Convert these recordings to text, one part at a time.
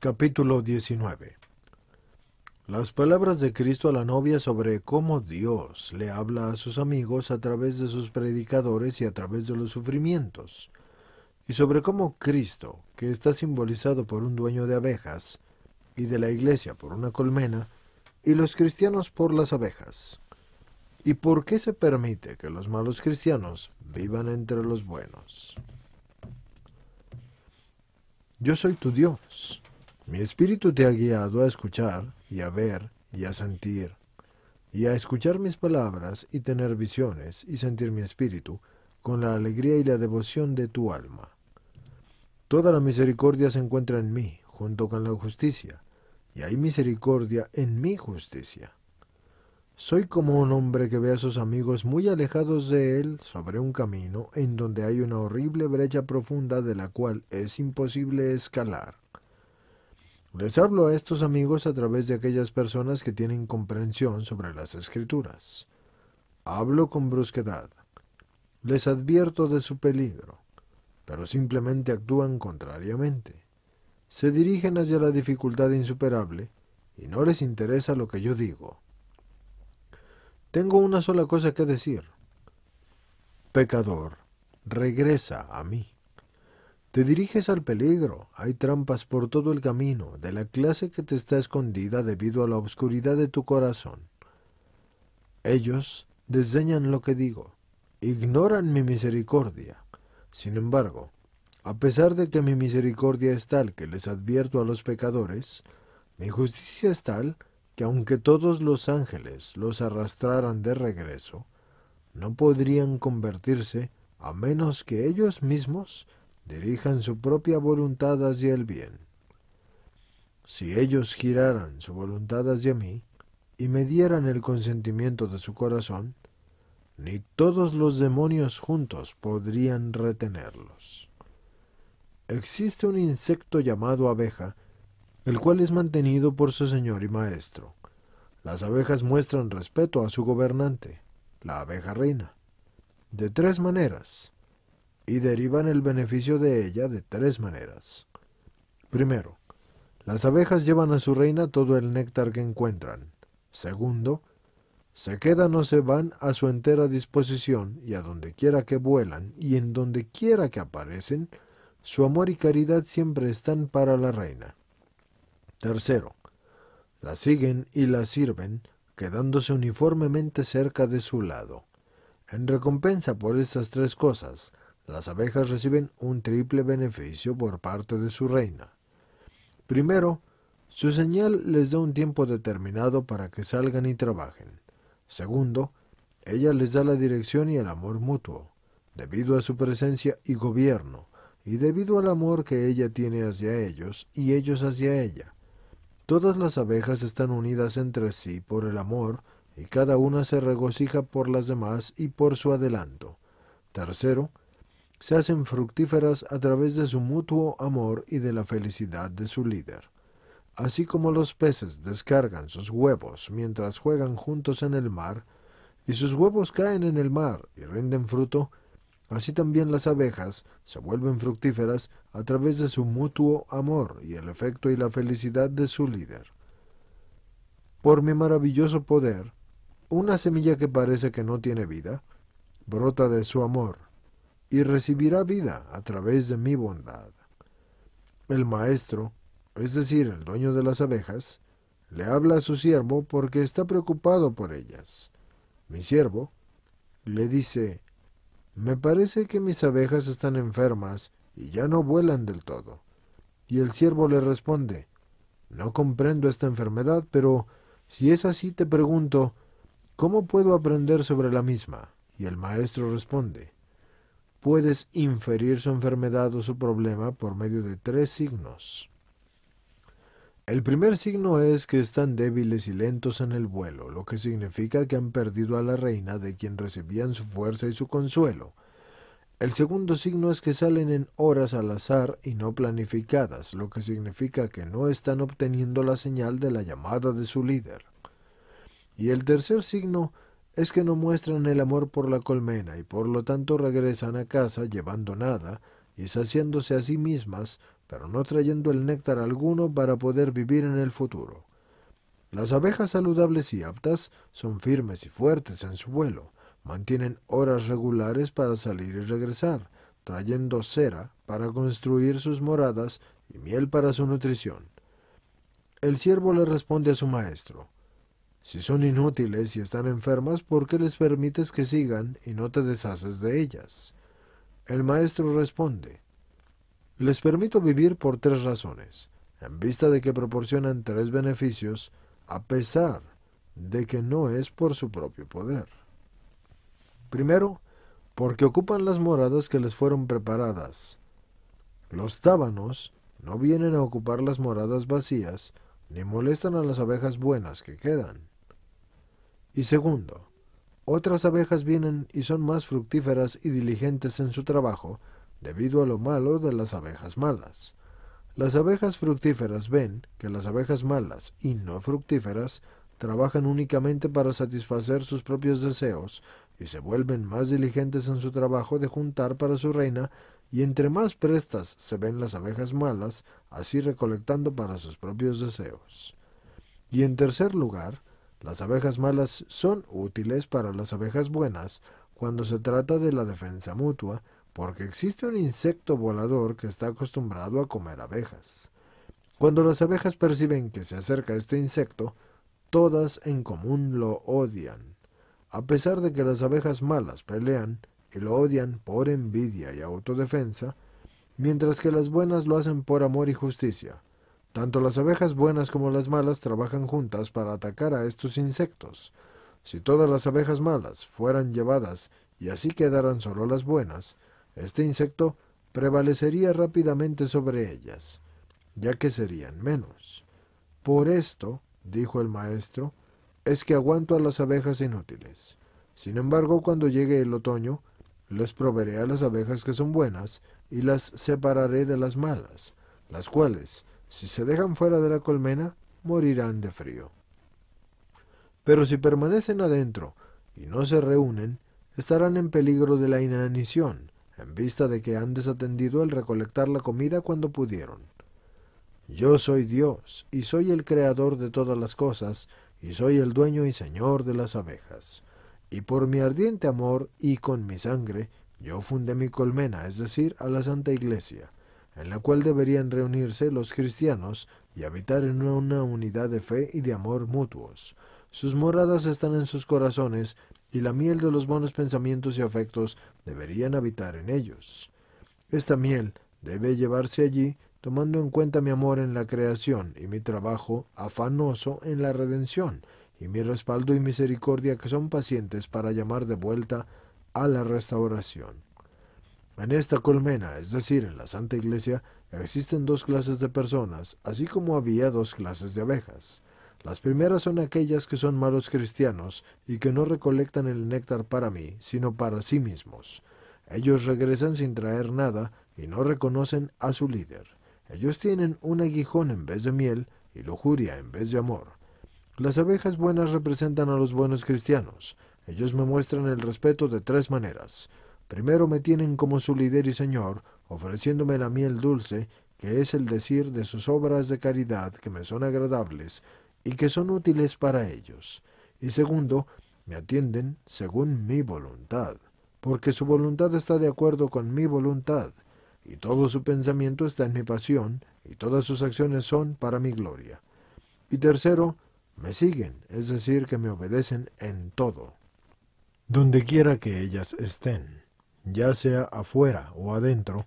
Capítulo 19 Las palabras de Cristo a la novia sobre cómo Dios le habla a sus amigos a través de sus predicadores y a través de los sufrimientos, y sobre cómo Cristo, que está simbolizado por un dueño de abejas, y de la iglesia por una colmena, y los cristianos por las abejas. ¿Y por qué se permite que los malos cristianos vivan entre los buenos? Yo soy tu Dios, mi espíritu te ha guiado a escuchar y a ver y a sentir, y a escuchar mis palabras y tener visiones y sentir mi espíritu con la alegría y la devoción de tu alma. Toda la misericordia se encuentra en mí, junto con la justicia, y hay misericordia en mi justicia. Soy como un hombre que ve a sus amigos muy alejados de él sobre un camino en donde hay una horrible brecha profunda de la cual es imposible escalar. Les hablo a estos amigos a través de aquellas personas que tienen comprensión sobre las escrituras. Hablo con brusquedad. Les advierto de su peligro, pero simplemente actúan contrariamente. Se dirigen hacia la dificultad insuperable y no les interesa lo que yo digo. Tengo una sola cosa que decir. Pecador, regresa a mí. Te diriges al peligro, hay trampas por todo el camino, de la clase que te está escondida debido a la oscuridad de tu corazón. Ellos desdeñan lo que digo, ignoran mi misericordia. Sin embargo, a pesar de que mi misericordia es tal que les advierto a los pecadores, mi justicia es tal que aunque todos los ángeles los arrastraran de regreso, no podrían convertirse a menos que ellos mismos dirijan su propia voluntad hacia el bien. Si ellos giraran su voluntad hacia mí y me dieran el consentimiento de su corazón, ni todos los demonios juntos podrían retenerlos. Existe un insecto llamado abeja, el cual es mantenido por su señor y maestro. Las abejas muestran respeto a su gobernante, la abeja reina, de tres maneras y derivan el beneficio de ella de tres maneras. Primero, las abejas llevan a su reina todo el néctar que encuentran. Segundo, se quedan o se van a su entera disposición y a donde quiera que vuelan y en donde quiera que aparecen, su amor y caridad siempre están para la reina. Tercero, la siguen y la sirven, quedándose uniformemente cerca de su lado. En recompensa por estas tres cosas, las abejas reciben un triple beneficio por parte de su reina. Primero, su señal les da un tiempo determinado para que salgan y trabajen. Segundo, ella les da la dirección y el amor mutuo, debido a su presencia y gobierno, y debido al amor que ella tiene hacia ellos y ellos hacia ella. Todas las abejas están unidas entre sí por el amor, y cada una se regocija por las demás y por su adelanto. Tercero, se hacen fructíferas a través de su mutuo amor y de la felicidad de su líder. Así como los peces descargan sus huevos mientras juegan juntos en el mar, y sus huevos caen en el mar y rinden fruto, así también las abejas se vuelven fructíferas a través de su mutuo amor y el efecto y la felicidad de su líder. Por mi maravilloso poder, una semilla que parece que no tiene vida, brota de su amor y recibirá vida a través de mi bondad. El maestro, es decir, el dueño de las abejas, le habla a su siervo porque está preocupado por ellas. Mi siervo le dice, me parece que mis abejas están enfermas y ya no vuelan del todo. Y el siervo le responde, no comprendo esta enfermedad, pero si es así te pregunto, ¿cómo puedo aprender sobre la misma? Y el maestro responde, puedes inferir su enfermedad o su problema por medio de tres signos. El primer signo es que están débiles y lentos en el vuelo, lo que significa que han perdido a la reina de quien recibían su fuerza y su consuelo. El segundo signo es que salen en horas al azar y no planificadas, lo que significa que no están obteniendo la señal de la llamada de su líder. Y el tercer signo es que no muestran el amor por la colmena y por lo tanto regresan a casa llevando nada y saciándose a sí mismas, pero no trayendo el néctar alguno para poder vivir en el futuro. Las abejas saludables y aptas son firmes y fuertes en su vuelo, mantienen horas regulares para salir y regresar, trayendo cera para construir sus moradas y miel para su nutrición. El siervo le responde a su maestro, si son inútiles y están enfermas, ¿por qué les permites que sigan y no te deshaces de ellas? El maestro responde, les permito vivir por tres razones, en vista de que proporcionan tres beneficios, a pesar de que no es por su propio poder. Primero, porque ocupan las moradas que les fueron preparadas. Los tábanos no vienen a ocupar las moradas vacías, ni molestan a las abejas buenas que quedan. Y segundo, otras abejas vienen y son más fructíferas y diligentes en su trabajo debido a lo malo de las abejas malas. Las abejas fructíferas ven que las abejas malas y no fructíferas trabajan únicamente para satisfacer sus propios deseos y se vuelven más diligentes en su trabajo de juntar para su reina y entre más prestas se ven las abejas malas, así recolectando para sus propios deseos. Y en tercer lugar, las abejas malas son útiles para las abejas buenas cuando se trata de la defensa mutua, porque existe un insecto volador que está acostumbrado a comer abejas. Cuando las abejas perciben que se acerca este insecto, todas en común lo odian. A pesar de que las abejas malas pelean y lo odian por envidia y autodefensa, mientras que las buenas lo hacen por amor y justicia, tanto las abejas buenas como las malas trabajan juntas para atacar a estos insectos. Si todas las abejas malas fueran llevadas y así quedaran solo las buenas, este insecto prevalecería rápidamente sobre ellas, ya que serían menos. Por esto, dijo el maestro, es que aguanto a las abejas inútiles. Sin embargo, cuando llegue el otoño, les proveeré a las abejas que son buenas y las separaré de las malas, las cuales si se dejan fuera de la colmena, morirán de frío. Pero si permanecen adentro y no se reúnen, estarán en peligro de la inanición, en vista de que han desatendido el recolectar la comida cuando pudieron. Yo soy Dios, y soy el creador de todas las cosas, y soy el dueño y señor de las abejas. Y por mi ardiente amor y con mi sangre, yo fundé mi colmena, es decir, a la Santa Iglesia, en la cual deberían reunirse los cristianos y habitar en una unidad de fe y de amor mutuos. Sus moradas están en sus corazones, y la miel de los buenos pensamientos y afectos deberían habitar en ellos. Esta miel debe llevarse allí, tomando en cuenta mi amor en la creación y mi trabajo afanoso en la redención, y mi respaldo y misericordia que son pacientes para llamar de vuelta a la restauración. En esta colmena, es decir, en la Santa Iglesia, existen dos clases de personas, así como había dos clases de abejas. Las primeras son aquellas que son malos cristianos y que no recolectan el néctar para mí, sino para sí mismos. Ellos regresan sin traer nada y no reconocen a su líder. Ellos tienen un aguijón en vez de miel y lujuria en vez de amor. Las abejas buenas representan a los buenos cristianos. Ellos me muestran el respeto de tres maneras Primero me tienen como su líder y señor, ofreciéndome la miel dulce, que es el decir de sus obras de caridad que me son agradables y que son útiles para ellos. Y segundo, me atienden según mi voluntad, porque su voluntad está de acuerdo con mi voluntad, y todo su pensamiento está en mi pasión, y todas sus acciones son para mi gloria. Y tercero, me siguen, es decir, que me obedecen en todo, donde quiera que ellas estén ya sea afuera o adentro,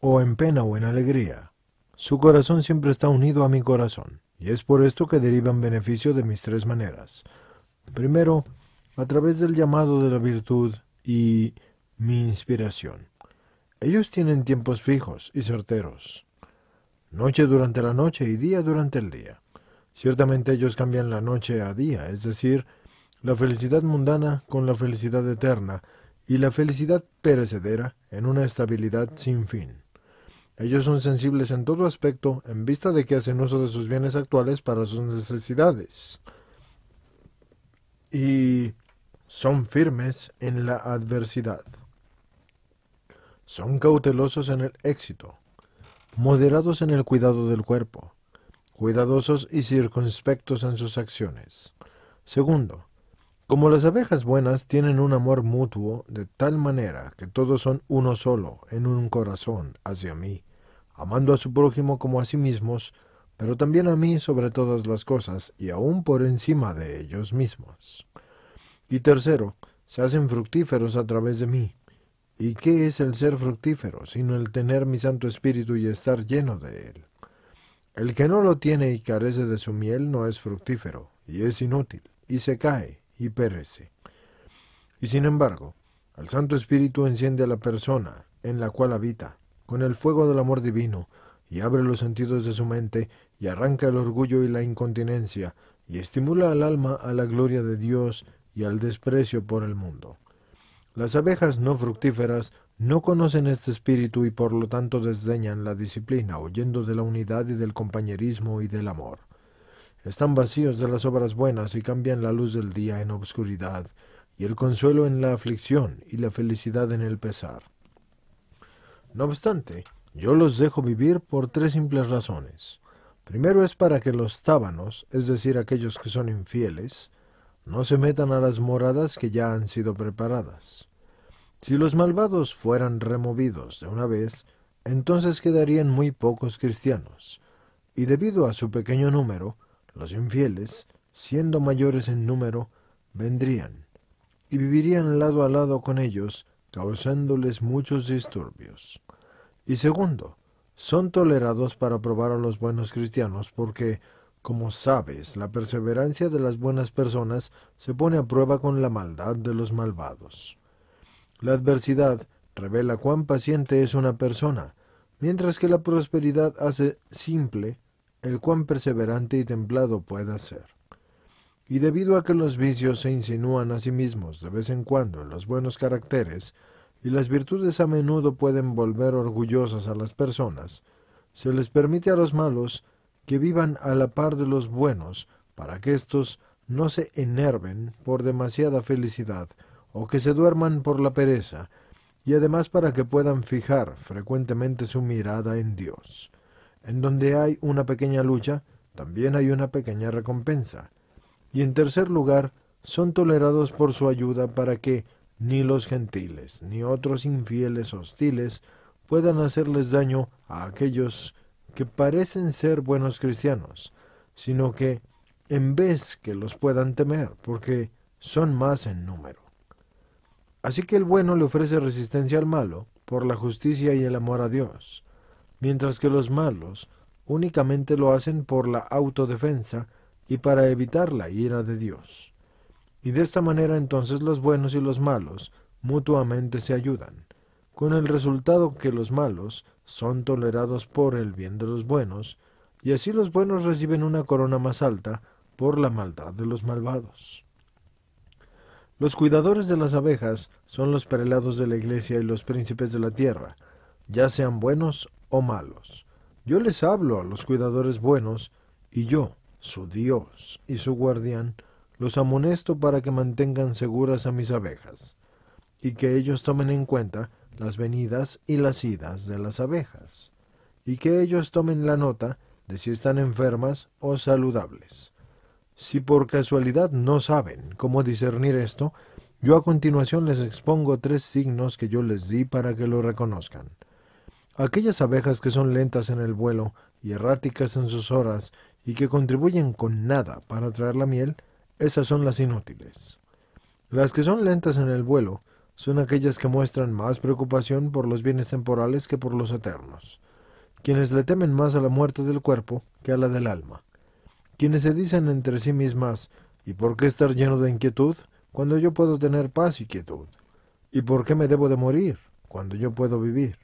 o en pena o en alegría. Su corazón siempre está unido a mi corazón, y es por esto que derivan beneficio de mis tres maneras. Primero, a través del llamado de la virtud y mi inspiración. Ellos tienen tiempos fijos y certeros. Noche durante la noche y día durante el día. Ciertamente ellos cambian la noche a día, es decir, la felicidad mundana con la felicidad eterna, y la felicidad perecedera en una estabilidad sin fin. Ellos son sensibles en todo aspecto en vista de que hacen uso de sus bienes actuales para sus necesidades. Y son firmes en la adversidad. Son cautelosos en el éxito, moderados en el cuidado del cuerpo, cuidadosos y circunspectos en sus acciones. Segundo, como las abejas buenas tienen un amor mutuo de tal manera que todos son uno solo en un corazón hacia mí, amando a su prójimo como a sí mismos, pero también a mí sobre todas las cosas y aún por encima de ellos mismos. Y tercero, se hacen fructíferos a través de mí. ¿Y qué es el ser fructífero sino el tener mi Santo Espíritu y estar lleno de él? El que no lo tiene y carece de su miel no es fructífero, y es inútil, y se cae, y Y sin embargo, el Santo Espíritu enciende a la persona en la cual habita con el fuego del amor divino y abre los sentidos de su mente y arranca el orgullo y la incontinencia y estimula al alma a la gloria de Dios y al desprecio por el mundo. Las abejas no fructíferas no conocen este espíritu y por lo tanto desdeñan la disciplina, huyendo de la unidad y del compañerismo y del amor. Están vacíos de las obras buenas y cambian la luz del día en obscuridad, y el consuelo en la aflicción y la felicidad en el pesar. No obstante, yo los dejo vivir por tres simples razones. Primero es para que los tábanos, es decir, aquellos que son infieles, no se metan a las moradas que ya han sido preparadas. Si los malvados fueran removidos de una vez, entonces quedarían muy pocos cristianos, y debido a su pequeño número, los infieles, siendo mayores en número, vendrían y vivirían lado a lado con ellos, causándoles muchos disturbios. Y segundo, son tolerados para probar a los buenos cristianos porque, como sabes, la perseverancia de las buenas personas se pone a prueba con la maldad de los malvados. La adversidad revela cuán paciente es una persona, mientras que la prosperidad hace simple el cuán perseverante y templado pueda ser. Y debido a que los vicios se insinúan a sí mismos de vez en cuando en los buenos caracteres, y las virtudes a menudo pueden volver orgullosas a las personas, se les permite a los malos que vivan a la par de los buenos para que éstos no se enerven por demasiada felicidad o que se duerman por la pereza, y además para que puedan fijar frecuentemente su mirada en Dios. En donde hay una pequeña lucha, también hay una pequeña recompensa. Y en tercer lugar, son tolerados por su ayuda para que ni los gentiles, ni otros infieles hostiles puedan hacerles daño a aquellos que parecen ser buenos cristianos, sino que en vez que los puedan temer, porque son más en número. Así que el bueno le ofrece resistencia al malo por la justicia y el amor a Dios mientras que los malos únicamente lo hacen por la autodefensa y para evitar la ira de Dios. Y de esta manera entonces los buenos y los malos mutuamente se ayudan, con el resultado que los malos son tolerados por el bien de los buenos, y así los buenos reciben una corona más alta por la maldad de los malvados. Los cuidadores de las abejas son los prelados de la iglesia y los príncipes de la tierra, ya sean buenos malos. Yo les hablo a los cuidadores buenos, y yo, su Dios y su guardián, los amonesto para que mantengan seguras a mis abejas, y que ellos tomen en cuenta las venidas y las idas de las abejas, y que ellos tomen la nota de si están enfermas o saludables. Si por casualidad no saben cómo discernir esto, yo a continuación les expongo tres signos que yo les di para que lo reconozcan. Aquellas abejas que son lentas en el vuelo y erráticas en sus horas y que contribuyen con nada para traer la miel, esas son las inútiles. Las que son lentas en el vuelo son aquellas que muestran más preocupación por los bienes temporales que por los eternos, quienes le temen más a la muerte del cuerpo que a la del alma, quienes se dicen entre sí mismas, ¿y por qué estar lleno de inquietud cuando yo puedo tener paz y quietud? ¿Y por qué me debo de morir cuando yo puedo vivir?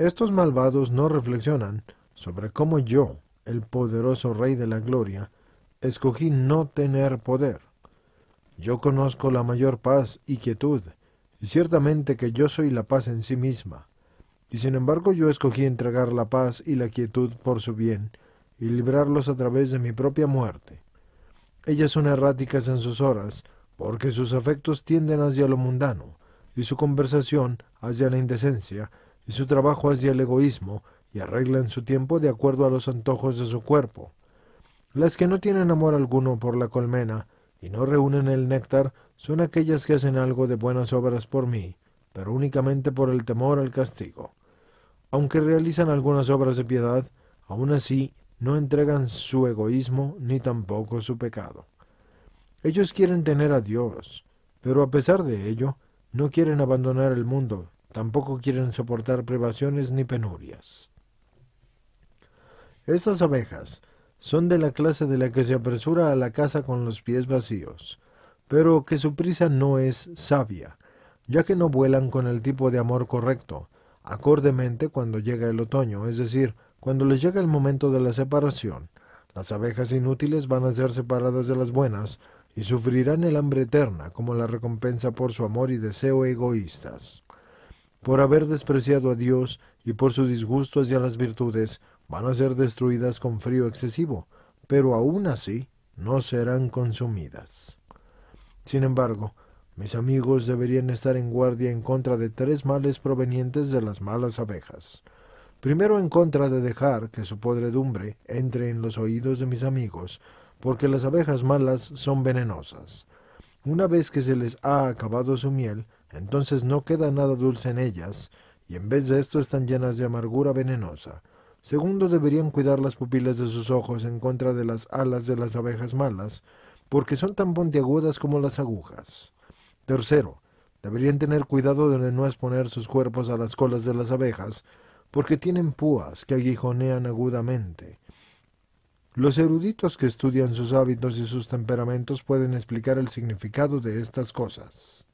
Estos malvados no reflexionan sobre cómo yo, el poderoso Rey de la Gloria, escogí no tener poder. Yo conozco la mayor paz y quietud, y ciertamente que yo soy la paz en sí misma. Y sin embargo yo escogí entregar la paz y la quietud por su bien, y librarlos a través de mi propia muerte. Ellas son erráticas en sus horas, porque sus afectos tienden hacia lo mundano, y su conversación hacia la indecencia, y su trabajo hacia el egoísmo y arreglan su tiempo de acuerdo a los antojos de su cuerpo. Las que no tienen amor alguno por la colmena y no reúnen el néctar son aquellas que hacen algo de buenas obras por mí, pero únicamente por el temor al castigo. Aunque realizan algunas obras de piedad, aun así no entregan su egoísmo ni tampoco su pecado. Ellos quieren tener a Dios, pero a pesar de ello, no quieren abandonar el mundo Tampoco quieren soportar privaciones ni penurias. Estas abejas son de la clase de la que se apresura a la casa con los pies vacíos, pero que su prisa no es sabia, ya que no vuelan con el tipo de amor correcto, acordemente cuando llega el otoño, es decir, cuando les llega el momento de la separación. Las abejas inútiles van a ser separadas de las buenas y sufrirán el hambre eterna como la recompensa por su amor y deseo egoístas por haber despreciado a Dios y por su disgusto hacia las virtudes, van a ser destruidas con frío excesivo, pero aún así no serán consumidas. Sin embargo, mis amigos deberían estar en guardia en contra de tres males provenientes de las malas abejas. Primero en contra de dejar que su podredumbre entre en los oídos de mis amigos, porque las abejas malas son venenosas. Una vez que se les ha acabado su miel, entonces no queda nada dulce en ellas, y en vez de esto están llenas de amargura venenosa. Segundo, deberían cuidar las pupilas de sus ojos en contra de las alas de las abejas malas, porque son tan pontiagudas como las agujas. Tercero, deberían tener cuidado de no exponer sus cuerpos a las colas de las abejas, porque tienen púas que aguijonean agudamente. Los eruditos que estudian sus hábitos y sus temperamentos pueden explicar el significado de estas cosas.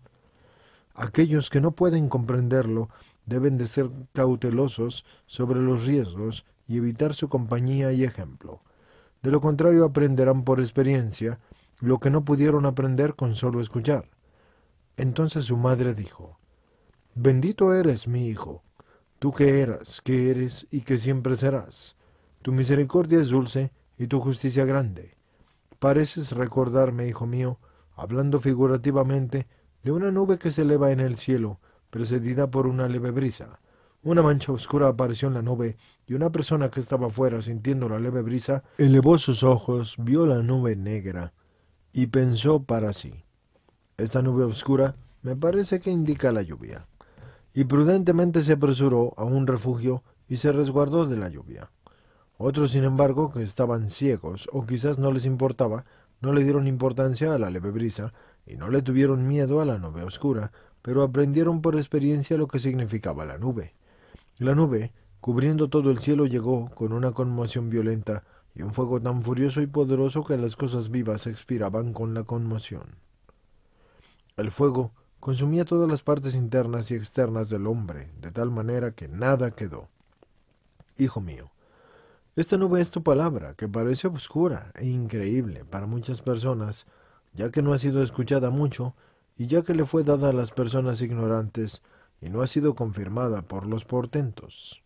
Aquellos que no pueden comprenderlo deben de ser cautelosos sobre los riesgos y evitar su compañía y ejemplo. De lo contrario aprenderán por experiencia lo que no pudieron aprender con solo escuchar. Entonces su madre dijo, Bendito eres, mi hijo, tú que eras, que eres y que siempre serás. Tu misericordia es dulce y tu justicia grande. Pareces recordarme, hijo mío, hablando figurativamente, de una nube que se eleva en el cielo, precedida por una leve brisa. Una mancha oscura apareció en la nube, y una persona que estaba afuera sintiendo la leve brisa, elevó sus ojos, vio la nube negra, y pensó para sí. Esta nube oscura me parece que indica la lluvia. Y prudentemente se apresuró a un refugio y se resguardó de la lluvia. Otros, sin embargo, que estaban ciegos o quizás no les importaba, no le dieron importancia a la leve brisa y no le tuvieron miedo a la nube oscura, pero aprendieron por experiencia lo que significaba la nube. La nube, cubriendo todo el cielo, llegó con una conmoción violenta y un fuego tan furioso y poderoso que las cosas vivas expiraban con la conmoción. El fuego consumía todas las partes internas y externas del hombre, de tal manera que nada quedó. Hijo mío, esta nube es tu palabra, que parece oscura e increíble para muchas personas, ya que no ha sido escuchada mucho y ya que le fue dada a las personas ignorantes y no ha sido confirmada por los portentos.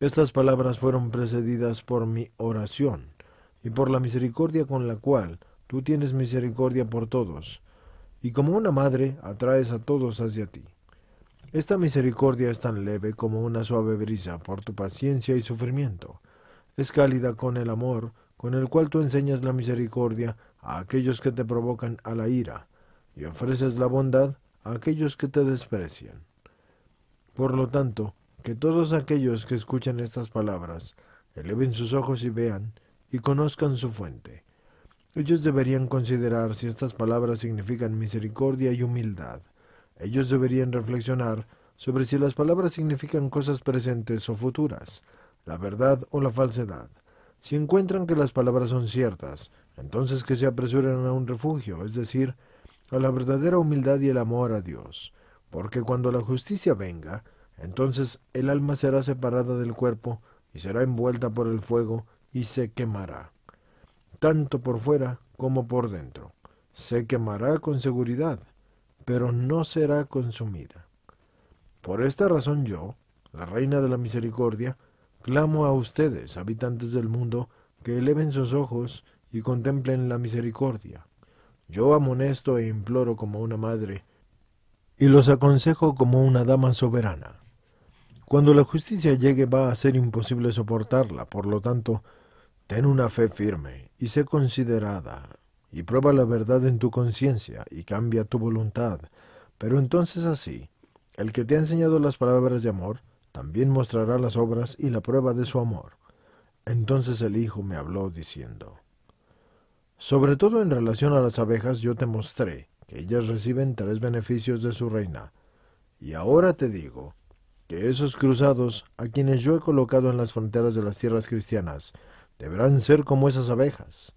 Estas palabras fueron precedidas por mi oración y por la misericordia con la cual tú tienes misericordia por todos, y como una madre atraes a todos hacia ti. Esta misericordia es tan leve como una suave brisa por tu paciencia y sufrimiento. Es cálida con el amor con el cual tú enseñas la misericordia a aquellos que te provocan a la ira, y ofreces la bondad a aquellos que te desprecian. Por lo tanto, que todos aquellos que escuchan estas palabras eleven sus ojos y vean, y conozcan su fuente. Ellos deberían considerar si estas palabras significan misericordia y humildad. Ellos deberían reflexionar sobre si las palabras significan cosas presentes o futuras, la verdad o la falsedad. Si encuentran que las palabras son ciertas, entonces que se apresuren a un refugio, es decir, a la verdadera humildad y el amor a Dios, porque cuando la justicia venga, entonces el alma será separada del cuerpo y será envuelta por el fuego y se quemará, tanto por fuera como por dentro. Se quemará con seguridad, pero no será consumida. Por esta razón yo, la Reina de la Misericordia, Clamo a ustedes, habitantes del mundo, que eleven sus ojos y contemplen la misericordia. Yo amonesto e imploro como una madre, y los aconsejo como una dama soberana. Cuando la justicia llegue va a ser imposible soportarla, por lo tanto, ten una fe firme y sé considerada, y prueba la verdad en tu conciencia y cambia tu voluntad. Pero entonces así, el que te ha enseñado las palabras de amor, también mostrará las obras y la prueba de su amor. Entonces el Hijo me habló diciendo, Sobre todo en relación a las abejas yo te mostré que ellas reciben tres beneficios de su reina, y ahora te digo que esos cruzados, a quienes yo he colocado en las fronteras de las tierras cristianas, deberán ser como esas abejas,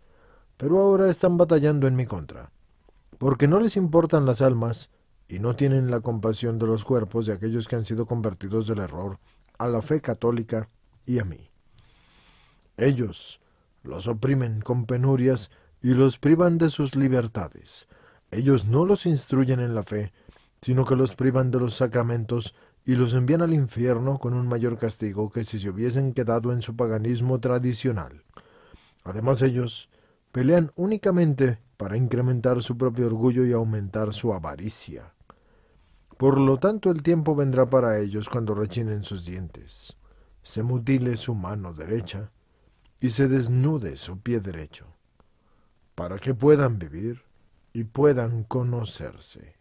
pero ahora están batallando en mi contra, porque no les importan las almas, y no tienen la compasión de los cuerpos de aquellos que han sido convertidos del error a la fe católica y a mí. Ellos los oprimen con penurias y los privan de sus libertades. Ellos no los instruyen en la fe, sino que los privan de los sacramentos y los envían al infierno con un mayor castigo que si se hubiesen quedado en su paganismo tradicional. Además ellos pelean únicamente para incrementar su propio orgullo y aumentar su avaricia. Por lo tanto el tiempo vendrá para ellos cuando rechinen sus dientes, se mutile su mano derecha y se desnude su pie derecho, para que puedan vivir y puedan conocerse.